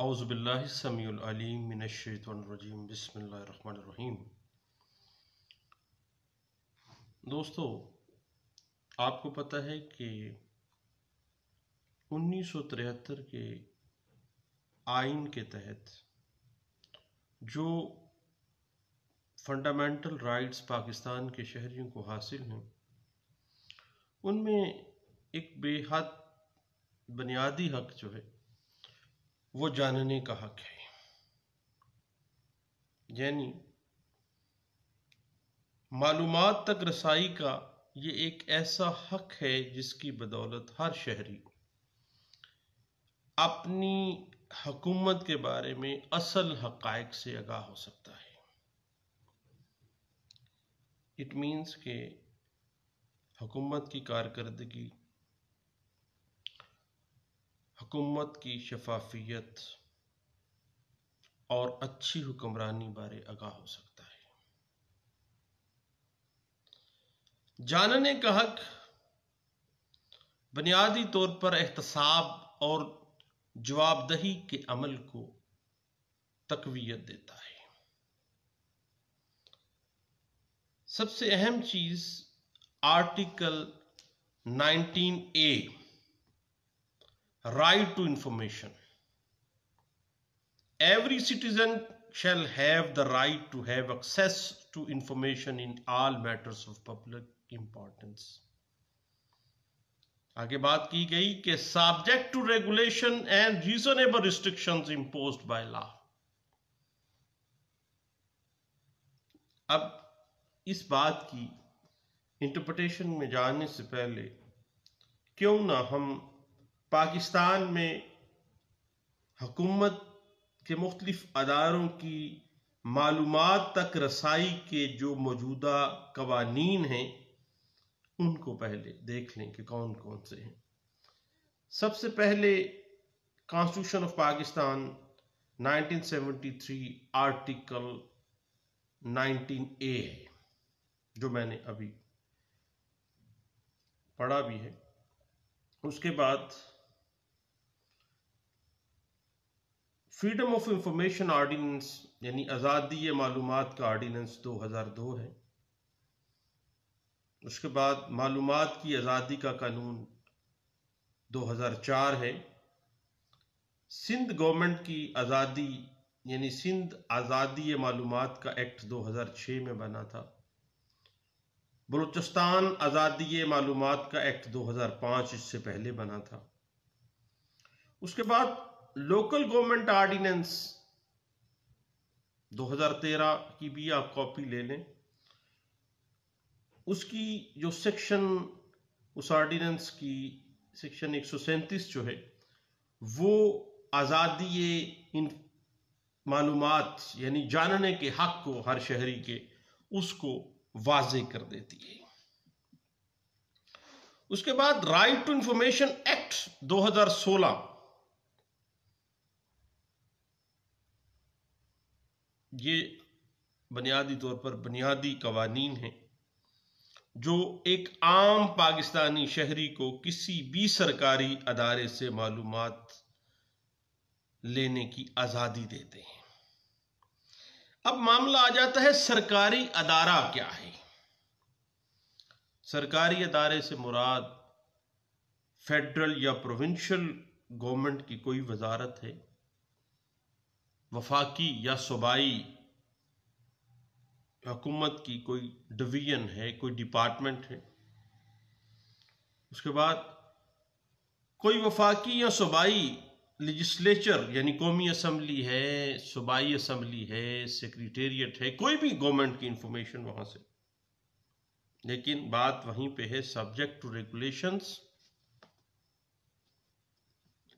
अवज़बिल्लिसमीम बसमीम दोस्तों आपको पता है कि 1973 के आइन के तहत जो फंडामेंटल राइट्स पाकिस्तान के शहरियों को हासिल हैं उनमें एक बेहद बुनियादी हक जो है वो जानने का हक है यानी मालूम तक रसाई का ये एक ऐसा हक है जिसकी बदौलत हर शहरी अपनी हकूमत के बारे में असल हकायक से आगाह हो सकता है इट मीन्स के हकूमत की कारकर्दगी हुकूमत की शफाफियत और अच्छी हुक्मरानी बारे आगाह हो सकता है जानने का हक बुनियादी तौर पर एहतसाब और जवाबदही के अमल को तकवीत देता है सबसे अहम चीज article 19 A right to information. Every citizen shall have the right to have access to information in all matters of public importance. आगे बात की गई कि subject to regulation and reasonable restrictions imposed by law. अब इस बात की interpretation में जाने से पहले क्यों ना हम पाकिस्तान में हकूमत के मुख्तलिफ अदारों की मालूम तक रसाई के जो मौजूदा कवानीन हैं उनको पहले देख लें कि कौन कौन से हैं सबसे पहले constitution of Pakistan 1973 article 19 A है जो मैंने अभी पढ़ा भी है उसके बाद फ्रीडम ऑफ इंफॉर्मेशन ऑर्डिनेंस यानी आज़ादी मालूम का हजार 2002 है उसके बाद मालूम की आज़ादी का कानून 2004 है सिंध गवर्नमेंट की आज़ादी यानी सिंध आज़ादी मालूम का एक्ट 2006 में बना था बलूचिस्तान आज़ादी मालूम का एक्ट 2005 इससे पहले बना था उसके बाद लोकल गवर्नमेंट ऑर्डिनेंस 2013 की भी आप कॉपी ले लें उसकी जो सेक्शन उस ऑर्डिनेंस की सेक्शन एक जो है वो आज़ादी इन मालूम यानी जानने के हक को हर शहरी के उसको वाजे कर देती है उसके बाद राइट टू इंफॉर्मेशन एक्ट 2016 ये बुनियादी तौर पर बुनियादी कवानीन हैं जो एक आम पाकिस्तानी शहरी को किसी भी सरकारी अदारे से मालूम लेने की आज़ादी देते हैं अब मामला आ जाता है सरकारी अदारा क्या है सरकारी अदारे से मुराद फेडरल या प्रोविंशियल गवर्नमेंट की कोई वजारत है वफाकी या सूबाई हुकूमत की कोई डिवीजन है कोई डिपार्टमेंट है उसके बाद कोई वफाकी या सूबाई लेजिस्लेचर यानी कौमी असम्बली है सूबाई असम्बली है सेक्रेटेरिएट है कोई भी गवर्नमेंट की इंफॉर्मेशन वहां से लेकिन बात वहीं पे है subject to regulations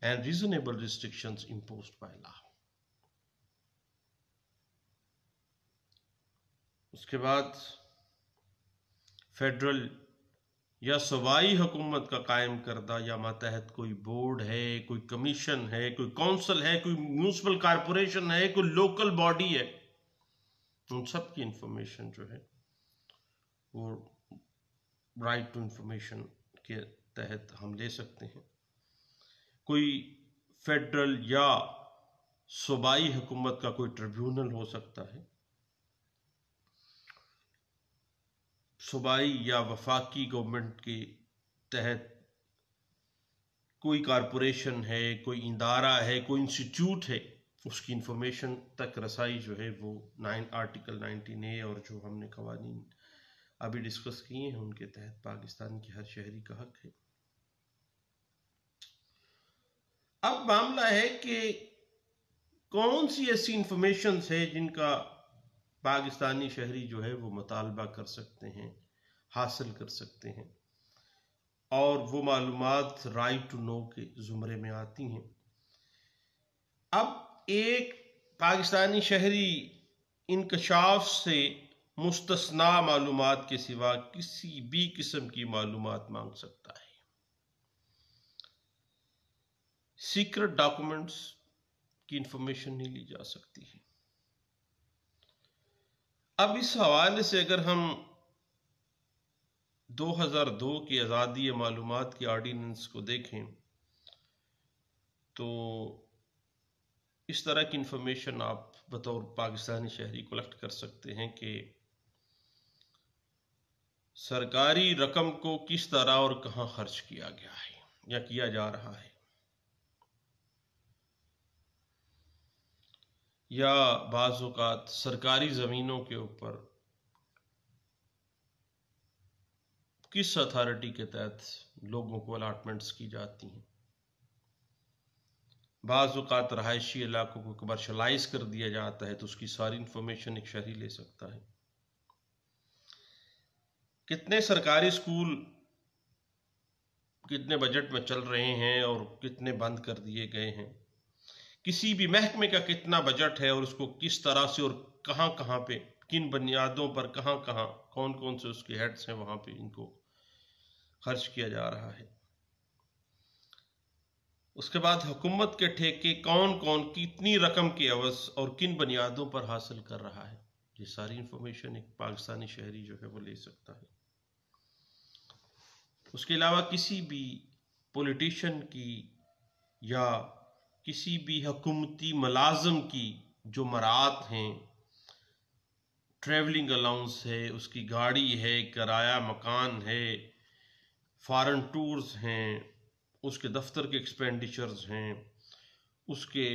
and reasonable restrictions impose by law उसके बाद फेडरल या सूबाई हुकूमत का कायम करदा या मातहत कोई बोर्ड है कोई कमीशन है कोई काउंसिल है कोई म्यूनसिपल कॉरपोरेशन है कोई लोकल बॉडी है उन सब की इंफॉर्मेशन जो है वो राइट टू इंफॉर्मेशन के तहत हम ले सकते हैं कोई फेडरल या सूबाई हुकूमत का कोई ट्रिब्यूनल हो सकता है सूबाई या वफाकी गवर्नमेंट के तहत कोई कारपोरेशन है कोई इदारा है कोई इंस्टीट्यूट है उसकी इंफॉर्मेशन तक रसाई जो है वो नाइन आर्टिकल नाइनटीन ए और जो हमने कवानी अभी डिस्कस किए हैं उनके तहत पाकिस्तान की हर शहरी का हक है अब मामला है कि कौन सी ऐसी इंफॉर्मेशन है जिनका पाकिस्तानी शहरी जो है वो मुतालबा कर सकते हैं हासिल कर सकते हैं और वो मालूम राइट टू नो के ज़ुमरे में आती हैं अब एक पाकिस्तानी शहरी इनकशाफ से मुस्तना मालूम के सिवा किसी भी किस्म की मालूम मांग सकता है सीक्रेट डॉक्यूमेंट्स की इंफॉर्मेशन नहीं ली जा सकती है अब इस हवाले से अगर हम 2002 की आज़ादी मालूम के आर्डीनेंस को देखें तो इस तरह की इंफॉर्मेशन आप बतौर पाकिस्तानी शहरी कलेक्ट कर सकते हैं कि सरकारी रकम को किस तरह और कहां खर्च किया गया है या किया जा रहा है या बाज़ात सरकारी ज़मीनों के ऊपर किस अथॉरिटी के तहत लोगों को अलाटमेंट्स की जाती हैं बाज़ात रहायशी इलाकों को कमर्शलाइज कर दिया जाता है तो उसकी सारी इन्फॉर्मेशन एक शहरी ले सकता है कितने सरकारी स्कूल कितने बजट में चल रहे हैं और कितने बंद कर दिए गए हैं किसी भी महकमे का कितना बजट है और उसको किस तरह से और कहां कहां पे किन बुनियादों पर कहां कहां कौन कौन से उसके हेड्स हैं वहां पे इनको खर्च किया जा रहा है उसके बाद हुकूमत के ठेके कौन कौन कितनी रकम के अवस और किन बुनियादों पर हासिल कर रहा है ये सारी इंफॉर्मेशन एक पाकिस्तानी शहरी जो है वो ले सकता है उसके अलावा किसी भी पॉलिटिशियन की या किसी भी हकूमती मलाजम की जो मरात हैं ट्रैवलिंग अलाउंस है उसकी गाड़ी है किराया मकान है फॉरेन टूर्स हैं उसके दफ्तर के एक्सपेंडिचर्स हैं उसके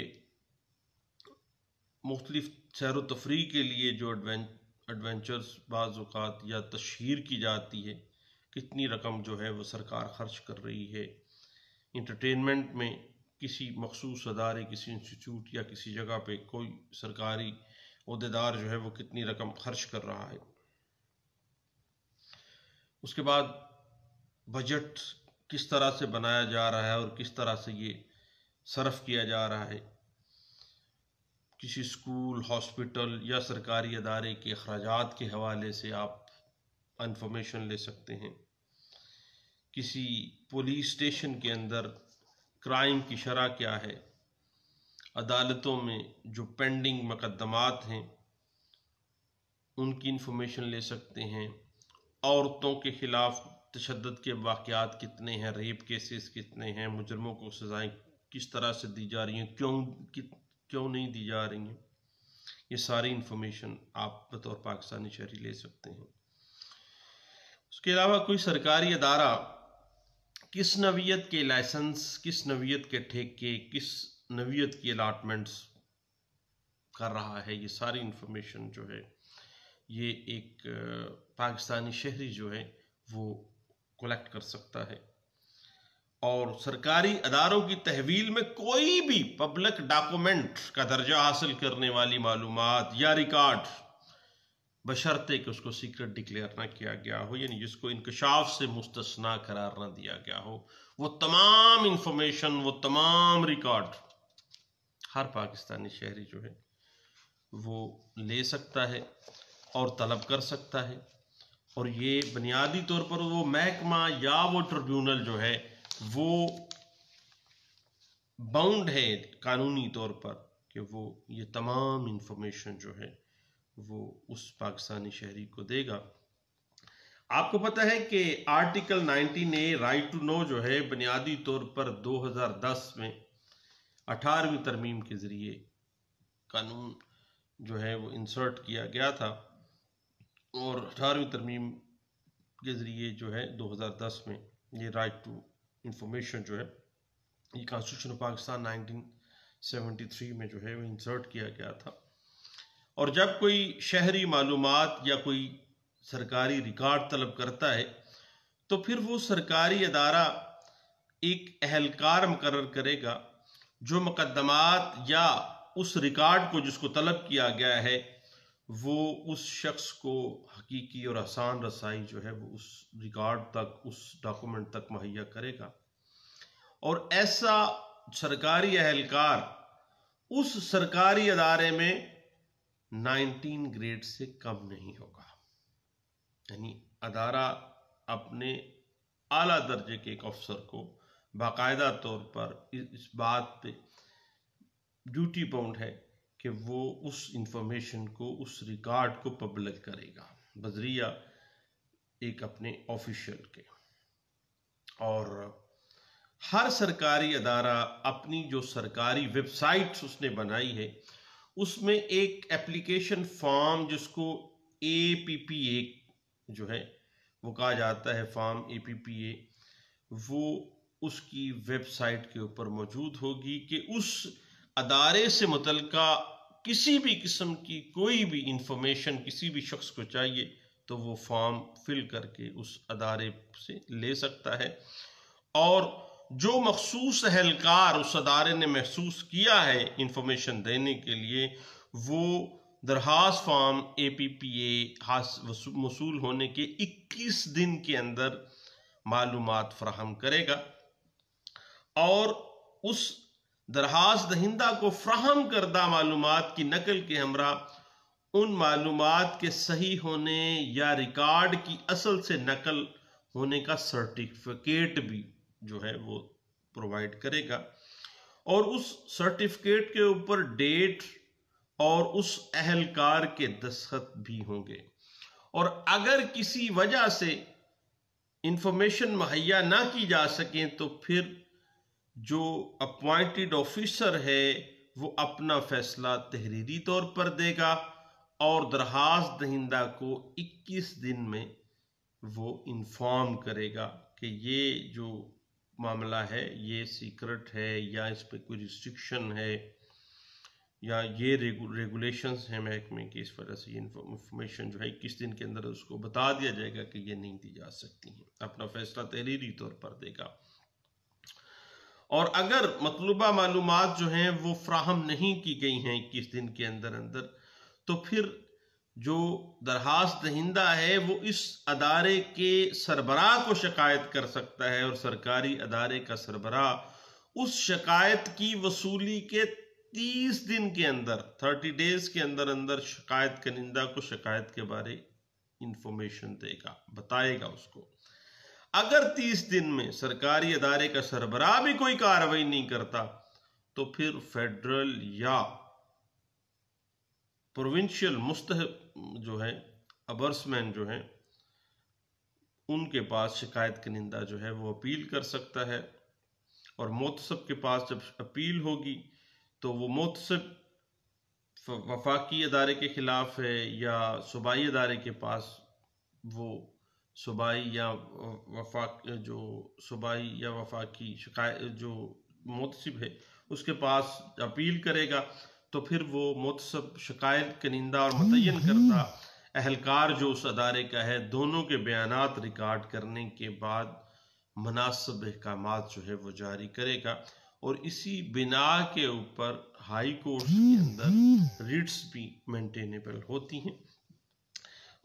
मुख्तलिफ सैर तफरी के लिए जो एडवेंचर्स बाज़ात या तशहर की जाती है कितनी रकम जो है वो सरकार खर्च कर रही है इंटरटेनमेंट में किसी मखसूस अदारे किसी इंस्टीट्यूट या किसी जगह पे कोई सरकारी अहदेदार जो है वो कितनी रकम खर्च कर रहा है उसके बाद बजट किस तरह से बनाया जा रहा है और किस तरह से ये सर्फ किया जा रहा है किसी स्कूल हॉस्पिटल या सरकारी अदारे के अखराज के हवाले से आप इंफॉर्मेशन ले सकते हैं किसी पुलिस स्टेशन के अंदर क्राइम की शरह क्या है अदालतों में जो पेंडिंग मकदमात हैं उनकी इंफॉर्मेशन ले सकते हैं औरतों के ख़िलाफ़ तशद के वाक़ात कितने हैं रेप केसेस कितने हैं मुजरमों को सज़ाएं किस तरह से दी जा रही हैं क्यों क्यों नहीं दी जा रही हैं ये सारी इंफॉर्मेशन आप बतौर पाकिस्तानी शहरी ले सकते हैं उसके अलावा कोई सरकारी अदारा किस नवीयत के लाइसेंस किस नवीयत के ठेके किस नवीयत की अलाटमेंट्स कर रहा है ये सारी इंफॉर्मेशन जो है ये एक पाकिस्तानी शहरी जो है वो कलेक्ट कर सकता है और सरकारी अदारों की तहवील में कोई भी पब्लिक डॉक्यूमेंट का दर्जा हासिल करने वाली मालूम या रिकॉर्ड बशर्ते कि उसको सीक्रेट डिक्लेयर ना किया गया हो यानी जिसको इंकशाफ से मुस्तना करार ना दिया गया हो वो तमाम इंफॉर्मेशन वो तमाम रिकॉर्ड हर पाकिस्तानी शहरी जो है वो ले सकता है और तलब कर सकता है और ये बुनियादी तौर पर वो महकमा या वो ट्रिब्यूनल जो है वो बाउंड है कानूनी तौर पर कि वो ये तमाम इंफॉर्मेशन जो है वो उस पाकिस्तानी शहरी को देगा आपको पता है कि article 19 A right to know जो है बुनियादी तौर पर 2010 में 18वीं तरमीम के ज़रिए कानून जो है वो इंसर्ट किया गया था और 18वीं तरमीम के ज़रिए जो है 2010 में ये राइट टू इंफॉर्मेशन जो है ये कॉन्स्टिट्यूशन ऑफ पाकिस्तान 1973 में जो है वो इंसर्ट किया गया था और जब कोई शहरी मालूम या कोई सरकारी रिकॉर्ड तलब करता है तो फिर वो सरकारी अदारा एक अहलकार मुकर करेगा जो मुकदमात या उस रिकॉर्ड को जिसको तलब किया गया है वो उस शख्स को हकीकी और आसान रसाई जो है वो उस रिकॉर्ड तक उस डॉक्यूमेंट तक मुहैया करेगा और ऐसा सरकारी अहलकार उस सरकारी अदारे में 19 ग्रेड से कम नहीं होगा यानी अदारा अपने आला दर्जे के एक अफसर को बाकायदा तौर पर इस बात पे ड्यूटी बाउंड है कि वो उस इंफॉर्मेशन को उस रिकॉर्ड को पब्लिक करेगा बजरिया एक अपने ऑफिशियल के और हर सरकारी अदारा अपनी जो सरकारी वेबसाइट्स उसने बनाई है उसमें एक एप्लीकेशन फॉर्म जिसको ए पी पी ए जो है वो कहा जाता है form A P P A वो उसकी वेबसाइट के ऊपर मौजूद होगी कि उस अदारे से मुतल किसी भी किस्म की कोई भी इंफॉर्मेशन किसी भी शख्स को चाहिए तो वो फॉर्म फिल करके उस अदारे से ले सकता है और जो मखसूस एहलकार उस अदारे ने महसूस किया है इंफॉर्मेशन देने के लिए वो दरहास form A P P A वसूल होने के 21 दिन के अंदर मालूम फ्राहम करेगा और उस दरहास दहिंदा को फ्राहम करदा मालूम की नकल के हमरा उन मालूम के सही होने या रिकॉर्ड की असल से नकल होने का सर्टिफिकेट भी जो है वो प्रोवाइड करेगा और उस सर्टिफिकेट के ऊपर डेट और उस अहलकार के दस्खत भी होंगे और अगर किसी वजह से इंफॉर्मेशन मुहैया ना की जा सके तो फिर जो अपॉइंटेड ऑफिसर है वो अपना फैसला तहरीरी तौर पर देगा और दरहास दहिंदा को 21 दिन में वो इन्फॉर्म करेगा कि ये जो मामला है ये सीक्रेट है या इस पर कोई रिस्ट्रिक्शन है या ये रेगु, रेगुलेशंस हैं महकमे की इस वजह से ये इंफॉर्मेशन जो है किस दिन के अंदर उसको बता दिया जाएगा कि ये नहीं दी जा सकती है अपना फैसला तहरीरी तौर पर देगा और अगर मतलूबा मालूम जो हैं वो फ्राहम नहीं की गई हैं इक्कीस दिन के अंदर अंदर तो फिर जो दरखास्त दहिंदा है वो इस अदारे के सरबरा को शिकायत कर सकता है और सरकारी अदारे का सरबरा उस शिकायत की वसूली के तीस दिन के अंदर थर्टी डेज के अंदर अंदर शिकायत कनिंदा को शिकायत के बारे इंफॉर्मेशन देगा बताएगा उसको अगर तीस दिन में सरकारी अदारे का सरबरा भी कोई कार्रवाई नहीं करता तो फिर फेडरल या प्रोविंशियल मुस्तहब जो है अबर्समैन जो है उनके पास शिकायत निंदा जो है वो अपील कर सकता है और मोतसब के पास जब अपील होगी तो वो मोतसब वफाकी अदारे के ख़िलाफ़ है या सूबाई अदारे के पास वो सूबाई या वफाक जो सूबाई या वफाकी शिकायत जो मोतसब है उसके पास अपील करेगा तो फिर वो मुतसब शिकायत कनिंदा और मुतन करता अहलकार जो उस अदारे का है दोनों के बयान रिकॉर्ड करने के बाद मुनासब अहकाम जो है वो जारी करेगा और इसी बिना के ऊपर हाई कोर्ट के अंदर रिट्स भी मेंटेनेबल होती हैं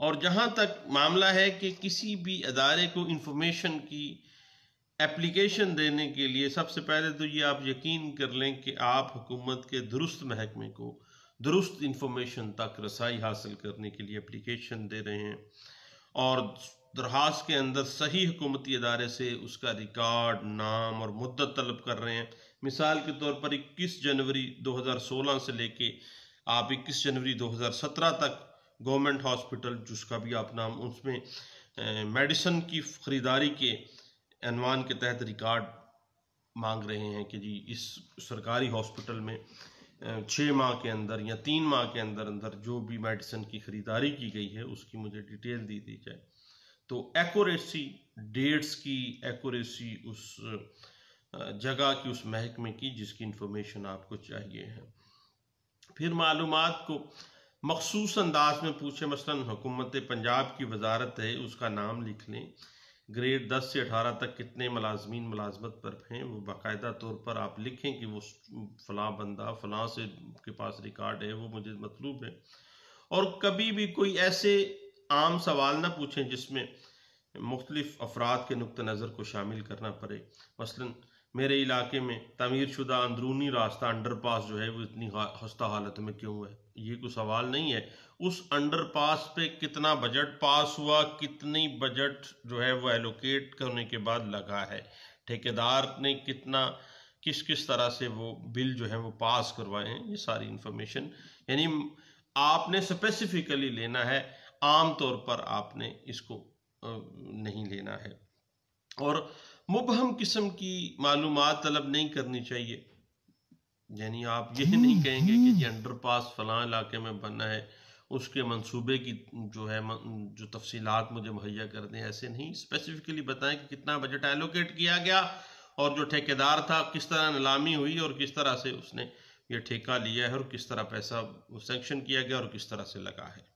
और जहां तक मामला है कि किसी भी अदारे को इंफॉर्मेशन की एप्लीकेशन देने के लिए सबसे पहले तो ये आप यकीन कर लें कि आप हुकूमत के दुरुस्त महकमे को दुरुस्त इंफॉर्मेशन तक रसाई हासिल करने के लिए एप्लीकेशन दे रहे हैं और दरख्वास्त के अंदर सही हुकूमती अदारे से उसका रिकॉर्ड नाम और मुद्दत तलब कर रहे हैं मिसाल के तौर पर 21 जनवरी 2016 से लेके आप 21 जनवरी 2017 तक गवर्नमेंट हॉस्पिटल जिसका भी आप नाम उसमें मेडिसन की ख़रीदारी के एनवान के तहत रिकॉर्ड मांग रहे हैं कि जी इस सरकारी हॉस्पिटल में छः माह के अंदर या तीन माह के अंदर अंदर जो भी मेडिसिन की ख़रीदारी की गई है उसकी मुझे डिटेल दी दी जाए तो एक्यूरेसी डेट्स की एक्यूरेसी उस जगह की उस महकमे की जिसकी इंफॉर्मेशन आपको चाहिए है फिर मालूम को मखसूस अंदाज में पूछे मसलन हुकूमत पंजाब की वजारत है उसका नाम लिख लें ग्रेड 10 से 18 तक कितने मलाजमीन मलाजमत पर हैं वो बाकायदा तौर पर आप लिखें कि वो फलां बंदा फलां से के पास रिकॉर्ड है वो मुझे मतलूब है और कभी भी कोई ऐसे आम सवाल ना पूछें जिसमें मुख्तलिफ अफराद के नुक़ नज़र को शामिल करना पड़े मसलन मेरे इलाके में तमीर शुदा अंदरूनी रास्ता अंडरपास जो है वो इतनी खस्ता हालत में क्यों है ये कोई सवाल नहीं है उस अंडरपास पे कितना बजट पास हुआ कितनी बजट जो है वो एलोकेट करने के बाद लगा है ठेकेदार ने कितना किस किस तरह से वो बिल जो है वो पास करवाए हैं ये सारी इंफॉर्मेशन यानी आपने स्पेसिफिकली लेना है आम तौर पर आपने इसको नहीं लेना है और मुबहम किस्म की मालूम तलब नहीं करनी चाहिए यानी आप यह नहीं हम्म, कहेंगे कि अंडर पास फला इलाके में बना है उसके मंसूबे की जो है जो तफसीलात मुझे मुहैया कर दें ऐसे नहीं स्पेसिफिकली बताएं कि कितना बजट एलोकेट किया गया और जो ठेकेदार था किस तरह नीलामी हुई और किस तरह से उसने ये ठेका लिया है और किस तरह पैसा सेंक्शन किया गया और किस तरह से लगा है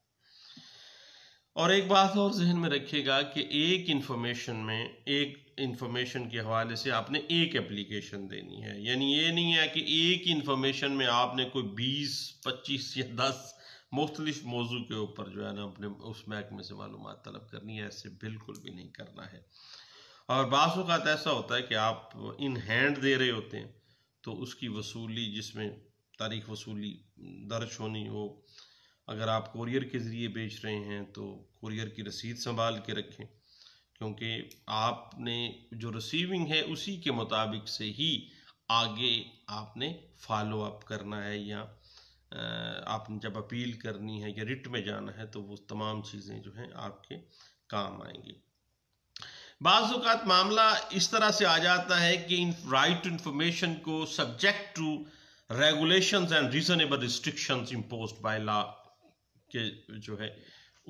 और एक बात और जहन में रखिएगा कि एक इन्फॉर्मेशन में एक इंफॉर्मेशन के हवाले से आपने एक एप्लीकेशन देनी है यानी ये नहीं है कि एक इन्फॉर्मेशन में आपने कोई बीस पच्चीस या दस मुख्तलिफ मौजू के ऊपर जो है ना अपने उस महकमे से मालूम तलब करनी है ऐसे बिल्कुल भी नहीं करना है और बात ऐसा होता है कि आप इन हैंड दे रहे होते हैं तो उसकी वसूली जिसमें तारीख वसूली दर्ज होनी हो अगर आप कोरियर के ज़रिए बेच रहे हैं तो कोरियर की रसीद संभाल के रखें क्योंकि आपने जो रिसीविंग है उसी के मुताबिक से ही आगे आपने फॉलो अप करना है या आपने जब अपील करनी है या रिट में जाना है तो वो तमाम चीज़ें जो हैं आपके काम आएंगी बाज़ात मामला इस तरह से आ जाता है कि इन राइट टू इंफॉर्मेशन को subject to regulations and reasonable restrictions impose by law के जो है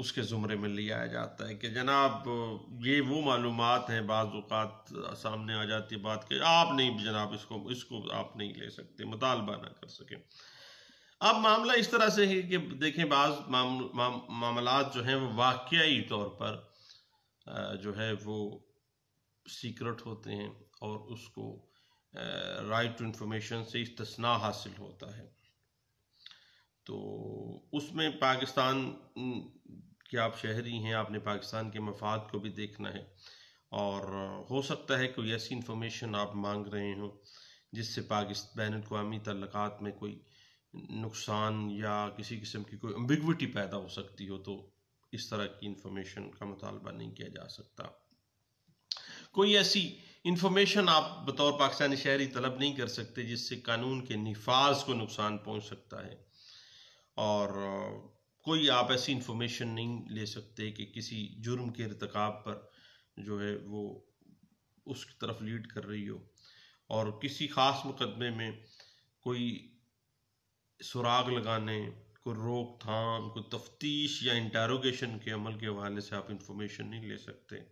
उसके ज़ुमरे में ले आया जाता है कि जनाब ये वो मालूम हैं बाज़ात सामने आ जाती है बात के आप नहीं जनाब इसको इसको आप नहीं ले सकते मुतालबा ना कर सकें अब मामला इस तरह से है कि देखें बाज़ मामला जो हैं वो वाकई तौर पर जो है वो सीक्रेट होते हैं और उसको राइट टू इंफॉर्मेशन से इस्तना हासिल होता है तो उसमें पाकिस्तान के आप शहरी हैं आपने पाकिस्तान के मफाद को भी देखना है और हो सकता है कोई ऐसी इन्फॉर्मेशन आप मांग रहे हों जिससे पाकिस्तान बैन अवी तल्लक में कोई नुकसान या किसी किस्म की कोई अम्बिगविटी पैदा हो सकती हो तो इस तरह की इंफॉर्मेशन का मुतालबा नहीं किया जा सकता कोई ऐसी इंफॉर्मेशन आप बतौर पाकिस्तानी शहरी तलब नहीं कर सकते जिससे कानून के नफाज को नुकसान पहुंच सकता है और कोई आप ऐसी इन्फॉर्मेशन नहीं ले सकते कि किसी जुर्म के इरतक पर जो है वो उसकी तरफ लीड कर रही हो और किसी ख़ास मुकदमे में कोई सुराग लगाने को रोकथाम को तफ्तीश या इंटारोगेशन के अमल के हवाले से आप इंफॉर्मेशन नहीं ले सकते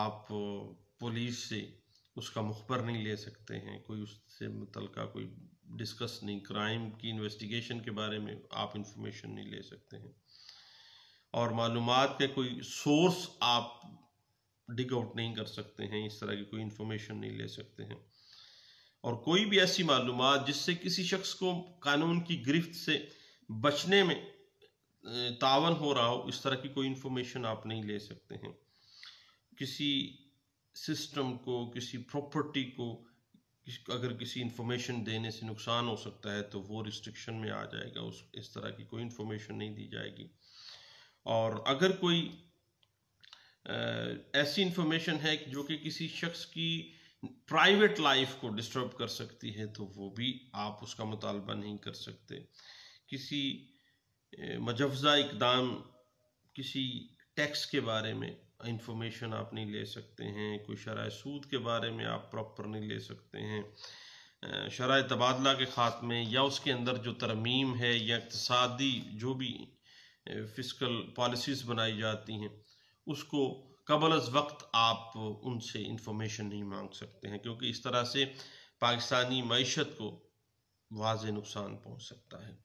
आप पुलिस से उसका मुखबर नहीं ले सकते हैं कोई उससे मुतल कोई डिस्कस नहीं क्राइम की इन्वेस्टिगेशन के बारे में आप इंफॉर्मेशन नहीं ले सकते हैं और मालूम के कोई सोर्स आप डिग आउट नहीं कर सकते हैं इस तरह की कोई इंफॉर्मेशन नहीं ले सकते हैं और कोई भी ऐसी मालूम जिससे किसी शख्स को कानून की गिरफ्त से बचने में तावन हो रहा हो इस तरह की कोई इंफॉर्मेशन आप नहीं ले सकते हैं किसी सिस्टम को किसी प्रॉपर्टी को अगर किसी इंफॉर्मेशन देने से नुकसान हो सकता है तो वो रिस्ट्रिक्शन में आ जाएगा उस इस तरह की कोई इन्फॉर्मेशन नहीं दी जाएगी और अगर कोई आ, ऐसी इन्फॉर्मेशन है जो कि किसी शख्स की प्राइवेट लाइफ को डिस्टर्ब कर सकती है तो वो भी आप उसका मुतालबा नहीं कर सकते किसी मजवज़ा इकदाम किसी टैक्स के बारे में इंफॉर्मेशन आप नहीं ले सकते हैं कोई शराय सूद के बारे में आप प्रॉपर नहीं ले सकते हैं शराय तबादला के खात्मे या उसके अंदर जो तरमीम है या इकतसादी जो भी फिजिकल पॉलिसीज़ बनाई जाती हैं उसको कबल अज वक्त आप उनसे इंफॉर्मेशन नहीं मांग सकते हैं क्योंकि इस तरह से पाकिस्तानी मीशत को वाज नुकसान पहुँच सकता है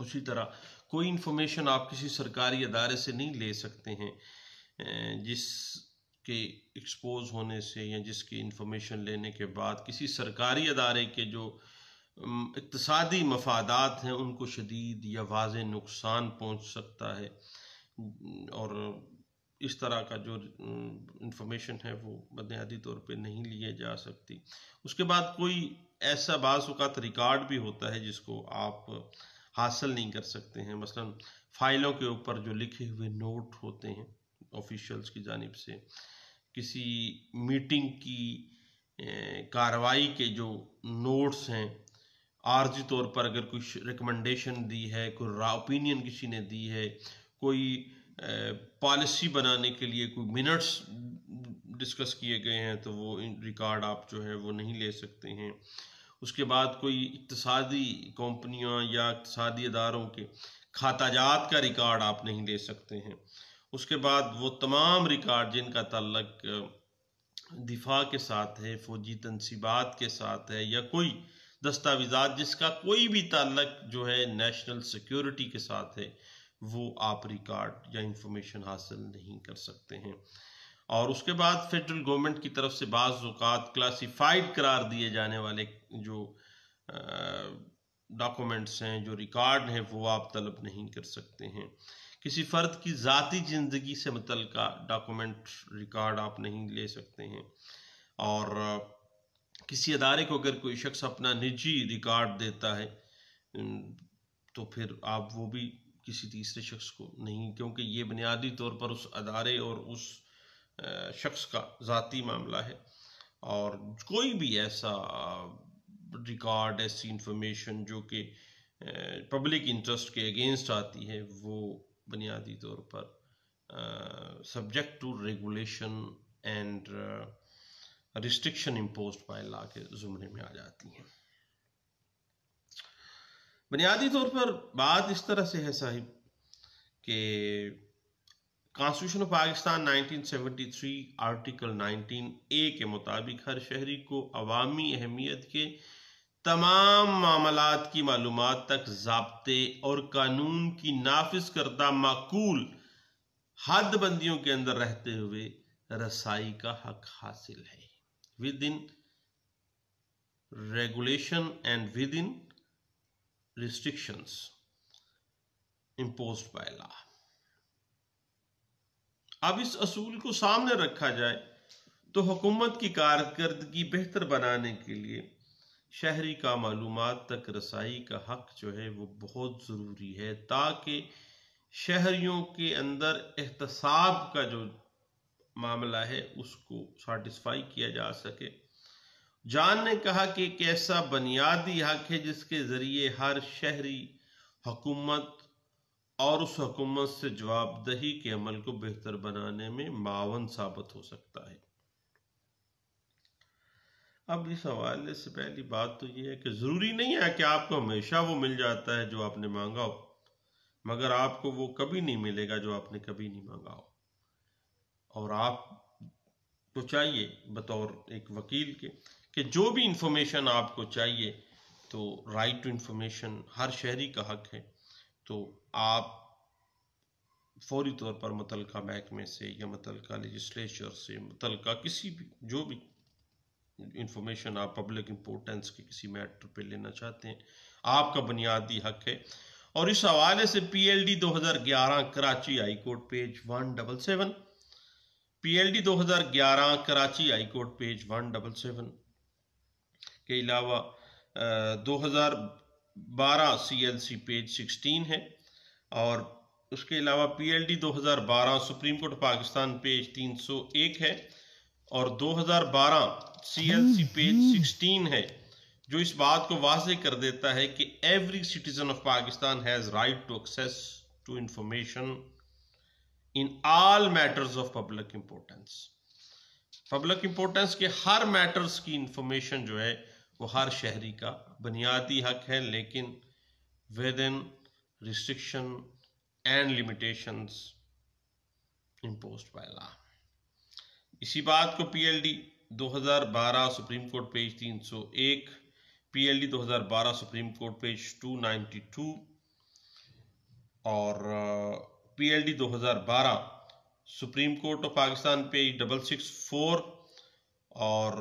उसी तरह कोई इन्फॉर्मेशन आप किसी सरकारी अदारे से नहीं ले सकते हैं जिसके एक्सपोज होने से या जिसकी इंफॉर्मेशन लेने के बाद किसी सरकारी अदारे के जो इकतदी मफादात हैं उनको शदीद या वाज नुकसान पहुँच सकता है और इस तरह का जो इंफॉर्मेशन है वो बुनियादी तौर पे नहीं लिए जा सकती उसके बाद कोई ऐसा बाज़ात रिकॉर्ड भी होता है जिसको आप हासिल नहीं कर सकते हैं मसलन फ़ाइलों के ऊपर जो लिखे हुए नोट होते हैं ऑफिशल्स की जानब से किसी मीटिंग की कार्रवाई के जो नोट्स हैं आर्जी तौर पर अगर कुछ रिकमेंडेशन दी है कोई ओपिनियन किसी ने दी है कोई पॉलिसी बनाने के लिए कोई मिनट्स डिस्कस किए गए हैं तो वो रिकॉर्ड आप जो है वो नहीं ले सकते हैं उसके बाद कोई इकतदी कंपनियों या इकतदी इदारों के खाताजात का रिकॉर्ड आप नहीं ले सकते हैं उसके बाद वो तमाम रिकॉर्ड जिनका तल्लक दिफा के साथ है फौजी तनसीबात के साथ है या कोई दस्तावेजा जिसका कोई भी ताल्लक जो है नेशनल सिक्योरिटी के साथ है वो आप रिकॉर्ड या इंफॉर्मेशन हासिल नहीं कर सकते हैं और उसके बाद फेडरल गवर्नमेंट की तरफ से बाज़ात क्लासिफाइड करार दिए जाने वाले जो डॉक्यूमेंट्स हैं जो रिकॉर्ड हैं वो आप तलब नहीं कर सकते हैं किसी फ़र्द की ज़ाती ज़िंदगी से मुतल डॉक्यूमेंट रिकॉर्ड आप नहीं ले सकते हैं और किसी अदारे को अगर कोई शख्स अपना निजी रिकॉर्ड देता है तो फिर आप वो भी किसी तीसरे शख्स को नहीं क्योंकि ये बुनियादी तौर पर उस अदारे और उस शख्स का ज़ाती मामला है और कोई भी ऐसा रिकॉर्ड ऐसी इंफॉर्मेशन जो कि पब्लिक इंटरेस्ट के अगेंस्ट आती है वो बुनियादी तौर पर subject to regulation and restriction impose by law के ज़ुमरे में आ जाती हैं बुनियादी तौर पर बात इस तरह से है साहिब कि constitution of Pakistan 1973 article 19 A के मुताबिक हर शहरी को अवामी अहमियत के तमाम मामलात की मालूम तक जबते और कानून की नाफिज करदा माकूल हद बंदियों के अंदर रहते हुए रसाई का हक हासिल है within regulation and within restrictions impose by law अब इस असूल को सामने रखा जाए तो हुकूमत की कारकर्दगी बेहतर बनाने के लिए शहरी का मालूम तक रसाई का हक जो है वो बहुत ज़रूरी है ताकि शहरीों के अंदर एहतसाब का जो मामला है उसको सेटिस्फाई किया जा सके जान ने कहा कि एक ऐसा बुनियादी हक है जिसके ज़रिए हर शहरी हकूमत और उस हकूमत से जवाबदही के अमल को बेहतर बनाने में मावन साबित हो सकता है अब इस हवाले से पहली बात तो ये है कि ज़रूरी नहीं है कि आपको हमेशा वो मिल जाता है जो आपने मांगा हो मगर आपको वो कभी नहीं मिलेगा जो आपने कभी नहीं मांगा हो और आप तो चाहिए बतौर एक वकील के कि जो भी इंफॉर्मेशन आपको चाहिए तो राइट टू इंफॉर्मेशन हर शहरी का हक है तो आप फौरी तौर पर मुतलका महकमे से या मुतलका लेजिस्लेचर से मुतलका किसी भी जो भी इंफॉर्मेशन आप पब्लिक इंपोर्टेंस के किसी मैटर पे लेना चाहते हैं आपका बुनियादी हक है और इस हवाले से PLD 2011 Karachi high court page 177 PLD 2011 Karachi high court page 177 के अलावा 2012 सीएलसी पेज 16 है और उसके अलावा PLD 2012 supreme court Pakistan page 301 है और 2012 C L C page sixteen है जो इस बात को वाजे कर देता है कि every citizen of Pakistan has right to access to information in all matters of public importance public importance के हर मैटर्स की इंफॉर्मेशन जो है वो हर शहरी का बुनियादी हक है लेकिन within restriction and limitation impose by law इसी बात को PLD 2012 supreme court page 301 PLD 2012 supreme court page 292 और PLD 2012 supreme court of Pakistan page double six four और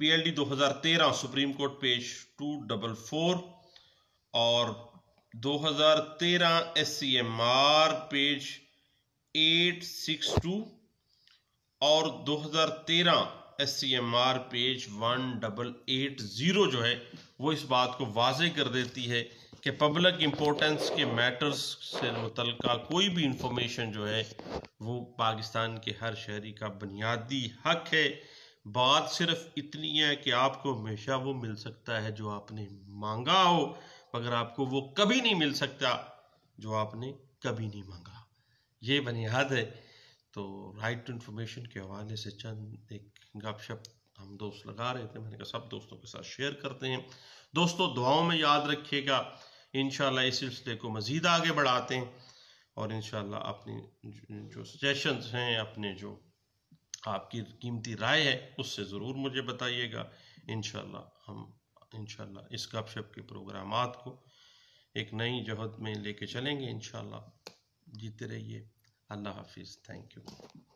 PLD 2013 supreme court page two double four और 2013 SCMR page 862 और 2013 S C M R page one double eight zero जो है वो इस बात को वाजे कर देती है कि पब्लिक इम्पोर्टेंस के मैटर्स से मुतल कोई भी इंफॉर्मेशन जो है वो पाकिस्तान के हर शहरी का बुनियादी हक है बात सिर्फ इतनी है कि आपको हमेशा वो मिल सकता है जो आपने मांगा हो मगर आपको वो कभी नहीं मिल सकता जो आपने कभी नहीं मांगा ये बुनियाद है तो राइट टू इन्फॉर्मेशन के हवाले से चंद एक गपशप हम दोस्त लगा रहे थे मैंने कहा सब दोस्तों के साथ शेयर करते हैं दोस्तों दुआओं में याद रखिएगा इन इस सिलसिले को मज़ीद आगे बढ़ाते हैं और इन अपनी जो सजेशन हैं अपने जो आपकी कीमती राय है उससे ज़रूर मुझे बताइएगा इन हम इन इस गपशप के प्रोग्राम को एक नई जहद में लेके चलेंगे इन जीते रहिए अल्लाह हाफिज़ थैंक यू